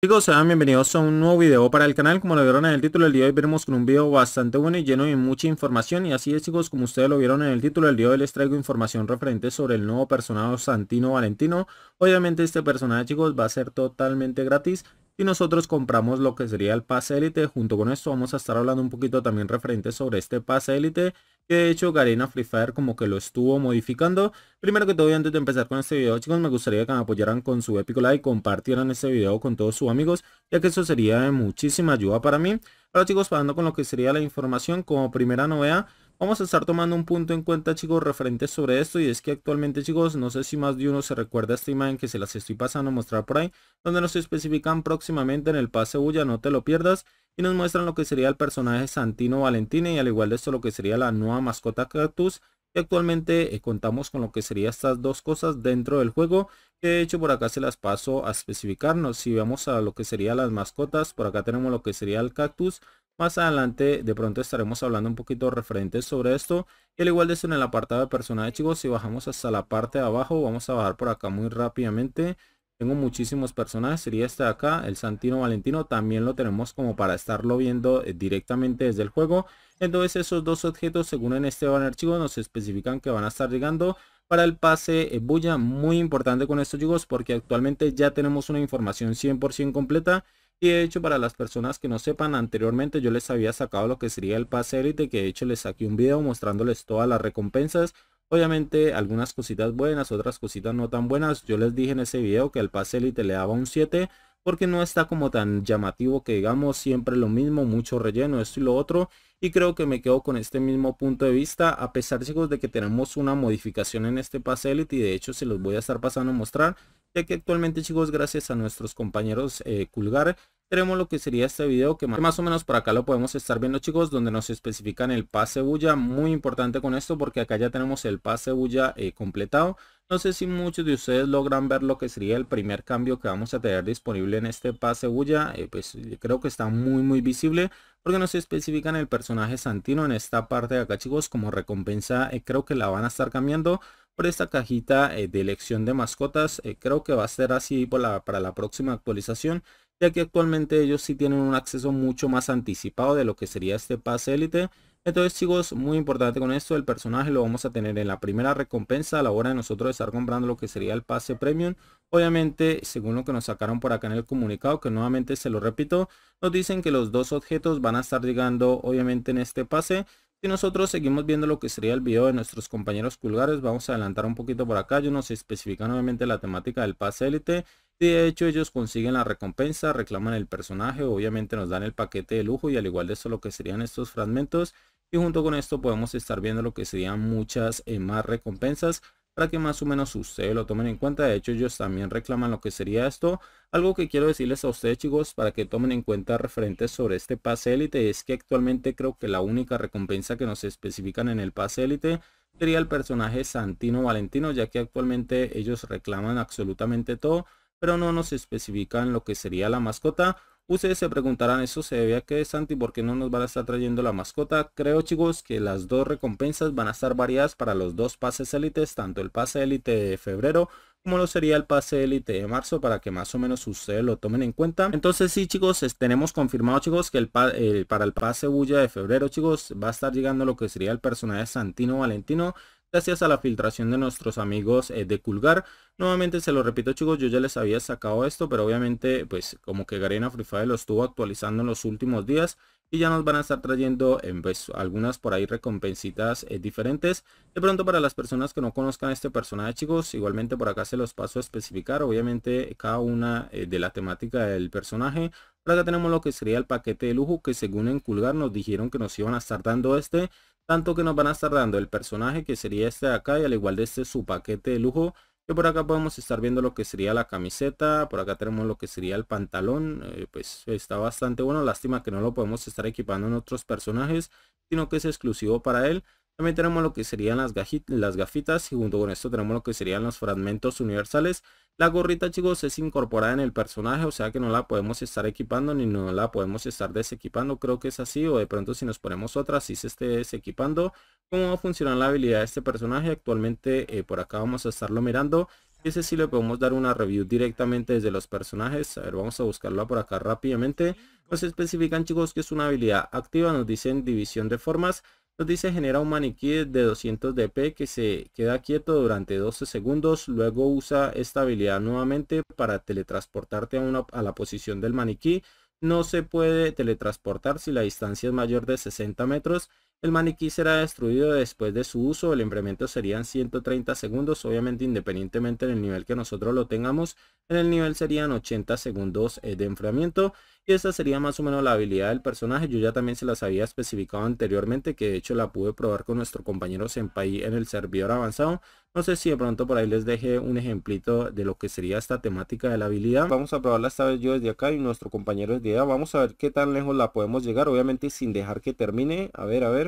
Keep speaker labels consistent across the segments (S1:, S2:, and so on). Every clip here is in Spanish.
S1: Chicos, sean bienvenidos a un nuevo video para el canal, como lo vieron en el título del día de hoy veremos con un video bastante bueno y lleno de mucha información y así es chicos, como ustedes lo vieron en el título del día de hoy les traigo información referente sobre el nuevo personaje Santino Valentino, obviamente este personaje chicos va a ser totalmente gratis y nosotros compramos lo que sería el pase élite. Junto con esto vamos a estar hablando un poquito también referente sobre este pase élite. Que de hecho Garena Free Fire como que lo estuvo modificando. Primero que todo y antes de empezar con este video chicos me gustaría que me apoyaran con su épico like. Compartieran este video con todos sus amigos ya que eso sería de muchísima ayuda para mí. Ahora chicos pasando con lo que sería la información como primera novedad. Vamos a estar tomando un punto en cuenta chicos referente sobre esto y es que actualmente chicos no sé si más de uno se recuerda esta imagen que se las estoy pasando a mostrar por ahí donde nos especifican próximamente en el pase bulla no te lo pierdas y nos muestran lo que sería el personaje Santino Valentina y al igual de esto lo que sería la nueva mascota Cactus y actualmente eh, contamos con lo que serían estas dos cosas dentro del juego que de hecho por acá se las paso a especificarnos si vamos a lo que serían las mascotas por acá tenemos lo que sería el Cactus más adelante de pronto estaremos hablando un poquito referentes sobre esto. El igual de eso en el apartado de personajes chicos, si bajamos hasta la parte de abajo, vamos a bajar por acá muy rápidamente. Tengo muchísimos personajes, sería este de acá, el Santino Valentino, también lo tenemos como para estarlo viendo eh, directamente desde el juego. Entonces esos dos objetos según en este banner chicos nos especifican que van a estar llegando para el pase Buya. Eh, bulla. Muy importante con esto chicos porque actualmente ya tenemos una información 100% completa y de hecho para las personas que no sepan anteriormente yo les había sacado lo que sería el pase élite que de hecho les saqué un video mostrándoles todas las recompensas. Obviamente algunas cositas buenas, otras cositas no tan buenas. Yo les dije en ese video que el pase élite le daba un 7 porque no está como tan llamativo que digamos siempre lo mismo, mucho relleno, esto y lo otro. Y creo que me quedo con este mismo punto de vista, a pesar chicos de que tenemos una modificación en este pase élite y de hecho se los voy a estar pasando a mostrar que actualmente chicos gracias a nuestros compañeros eh, Culgar tenemos lo que sería este video que más o menos por acá lo podemos estar viendo chicos donde nos especifican el pase bulla muy importante con esto porque acá ya tenemos el pase bulla eh, completado no sé si muchos de ustedes logran ver lo que sería el primer cambio que vamos a tener disponible en este pase bulla eh, pues creo que está muy muy visible porque nos especifican el personaje Santino en esta parte de acá chicos como recompensa creo que la van a estar cambiando por esta cajita eh, de elección de mascotas. Eh, creo que va a ser así para la próxima actualización, ya que actualmente ellos sí tienen un acceso mucho más anticipado de lo que sería este pase élite. Entonces chicos, muy importante con esto, el personaje lo vamos a tener en la primera recompensa a la hora de nosotros estar comprando lo que sería el pase premium. Obviamente, según lo que nos sacaron por acá en el comunicado, que nuevamente se lo repito, nos dicen que los dos objetos van a estar llegando obviamente en este pase. Si nosotros seguimos viendo lo que sería el video de nuestros compañeros pulgares, vamos a adelantar un poquito por acá. Ellos nos especifican nuevamente la temática del pase élite. de hecho ellos consiguen la recompensa, reclaman el personaje, obviamente nos dan el paquete de lujo y al igual de eso lo que serían estos fragmentos. Y junto con esto podemos estar viendo lo que serían muchas eh, más recompensas para que más o menos ustedes lo tomen en cuenta. De hecho, ellos también reclaman lo que sería esto. Algo que quiero decirles a ustedes chicos para que tomen en cuenta referentes sobre este pase élite es que actualmente creo que la única recompensa que nos especifican en el pase élite sería el personaje Santino Valentino, ya que actualmente ellos reclaman absolutamente todo, pero no nos especifican lo que sería la mascota. Ustedes se preguntarán, ¿eso se debe a que Santi? ¿Por qué no nos van a estar trayendo la mascota? Creo chicos que las dos recompensas van a estar variadas para los dos pases élites, tanto el pase élite de febrero como lo sería el pase élite de marzo para que más o menos ustedes lo tomen en cuenta. Entonces sí chicos, tenemos confirmado chicos que para el pase bulla de febrero chicos va a estar llegando lo que sería el personaje Santino Valentino gracias a la filtración de nuestros amigos eh, de Culgar. Nuevamente se lo repito chicos, yo ya les había sacado esto, pero obviamente pues como que Garena Free Fire lo estuvo actualizando en los últimos días y ya nos van a estar trayendo eh, pues, algunas por ahí recompensitas eh, diferentes. De pronto para las personas que no conozcan este personaje chicos, igualmente por acá se los paso a especificar, obviamente cada una de la temática del personaje. Por acá tenemos lo que sería el paquete de lujo que según en Culgar nos dijeron que nos iban a estar dando este tanto que nos van a estar dando el personaje que sería este de acá y al igual de este su paquete de lujo que por acá podemos estar viendo lo que sería la camiseta, por acá tenemos lo que sería el pantalón, eh, pues está bastante bueno, lástima que no lo podemos estar equipando en otros personajes, sino que es exclusivo para él. También tenemos lo que serían las, gafitas y junto con esto tenemos lo que serían los fragmentos universales. La gorrita chicos es incorporada en el personaje, o sea que no la podemos estar equipando ni no la podemos estar desequipando. Creo que es así o de pronto si nos ponemos otra si se esté desequipando. ¿Cómo va a funcionar la habilidad de este personaje? Actualmente eh, por acá vamos a estarlo mirando. Ese sí le podemos dar una review directamente desde los personajes. A ver, vamos a buscarlo por acá rápidamente. Nos especifican chicos que es una habilidad activa, nos dicen división de formas. Nos dice genera un maniquí de 200 DP que se queda quieto durante 12 segundos, luego usa esta habilidad nuevamente para teletransportarte a, una, a la posición del maniquí. No se puede teletransportar si la distancia es mayor de 60 metros el maniquí será destruido después de su uso, el enfriamiento serían 130 segundos, obviamente independientemente del nivel que nosotros lo tengamos, en el nivel serían 80 segundos de enfriamiento y esta sería más o menos la habilidad del personaje, yo ya también se las había especificado anteriormente que de hecho la pude probar con nuestro compañero Senpai en el servidor avanzado, no sé si de pronto por ahí les deje un ejemplito de lo que sería esta temática de la habilidad. Vamos a probarla esta vez yo desde acá y nuestro compañero desde allá, vamos a ver qué tan lejos la podemos llegar, obviamente sin dejar que termine, a ver, a ver.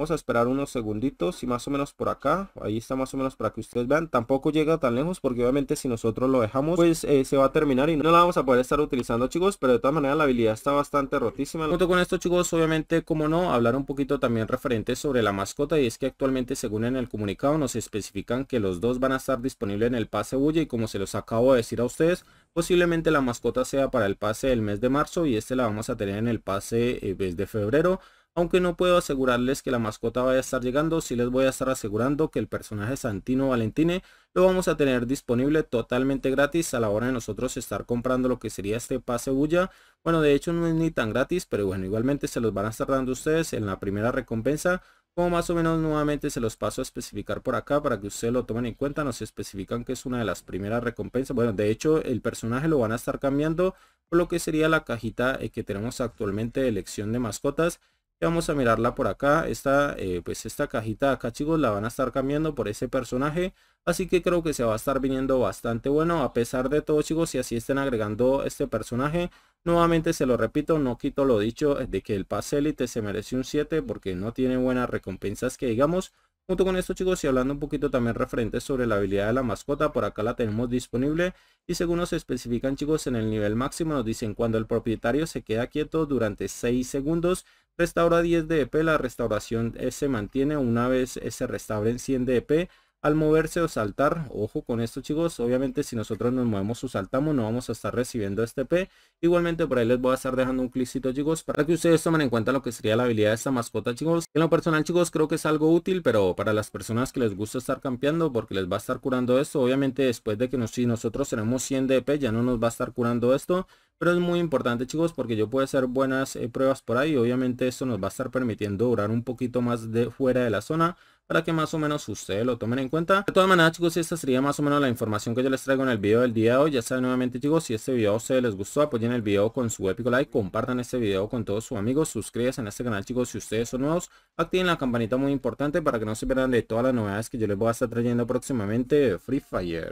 S1: Vamos a esperar unos segunditos y más o menos por acá. Ahí está más o menos para que ustedes vean. Tampoco llega tan lejos porque obviamente si nosotros lo dejamos pues eh, se va a terminar y no la vamos a poder estar utilizando chicos. Pero de todas maneras la habilidad está bastante rotísima. Junto con esto chicos obviamente como no hablar un poquito también referente sobre la mascota. Y es que actualmente según en el comunicado nos especifican que los dos van a estar disponibles en el pase bulla. Y como se los acabo de decir a ustedes posiblemente la mascota sea para el pase del mes de marzo. Y este la vamos a tener en el pase mes eh, pues, de febrero. Aunque no puedo asegurarles que la mascota vaya a estar llegando, sí les voy a estar asegurando que el personaje Santino Valentine lo vamos a tener disponible totalmente gratis a la hora de nosotros estar comprando lo que sería este pase bulla. Bueno, de hecho no es ni tan gratis, pero bueno, igualmente se los van a estar dando ustedes en la primera recompensa. Como más o menos nuevamente se los paso a especificar por acá para que ustedes lo tomen en cuenta. Nos especifican que es una de las primeras recompensas. Bueno, de hecho el personaje lo van a estar cambiando por lo que sería la cajita eh, que tenemos actualmente de elección de mascotas vamos a mirarla por acá esta eh, pues esta cajita de acá chicos la van a estar cambiando por ese personaje así que creo que se va a estar viniendo bastante bueno a pesar de todo chicos si así estén agregando este personaje nuevamente se lo repito no quito lo dicho eh, de que el pase élite se merece un 7 porque no tiene buenas recompensas que digamos Junto con esto chicos y hablando un poquito también referente sobre la habilidad de la mascota, por acá la tenemos disponible y según nos especifican chicos en el nivel máximo nos dicen cuando el propietario se queda quieto durante 6 segundos Restaura 10 DP, la restauración eh, se mantiene una vez eh, se en 100 DP. Al moverse o saltar, ojo con esto chicos, obviamente si nosotros nos movemos o saltamos no vamos a estar recibiendo este P. Igualmente por ahí les voy a estar dejando un clicito chicos para que ustedes tomen en cuenta lo que sería la habilidad de esta mascota chicos. En lo personal chicos creo que es algo útil pero para las personas que les gusta estar campeando porque les va a estar curando esto. Obviamente después de que nosotros tenemos 100 DP ya no nos va a estar curando esto pero es muy importante chicos porque yo puedo hacer buenas eh, pruebas por ahí. Obviamente esto nos va a estar permitiendo durar un poquito más de fuera de la zona para que más o menos ustedes lo tomen en cuenta. De todas maneras chicos, esta sería más o menos la información que yo les traigo en el video del día de hoy. Ya saben nuevamente chicos, si este video a ustedes les gustó, apoyen el video con su épico like, compartan este video con todos sus amigos, suscríbanse a este canal chicos si ustedes son nuevos, activen la campanita muy importante para que no se pierdan de todas las novedades que yo les voy a estar trayendo próximamente de Free Fire.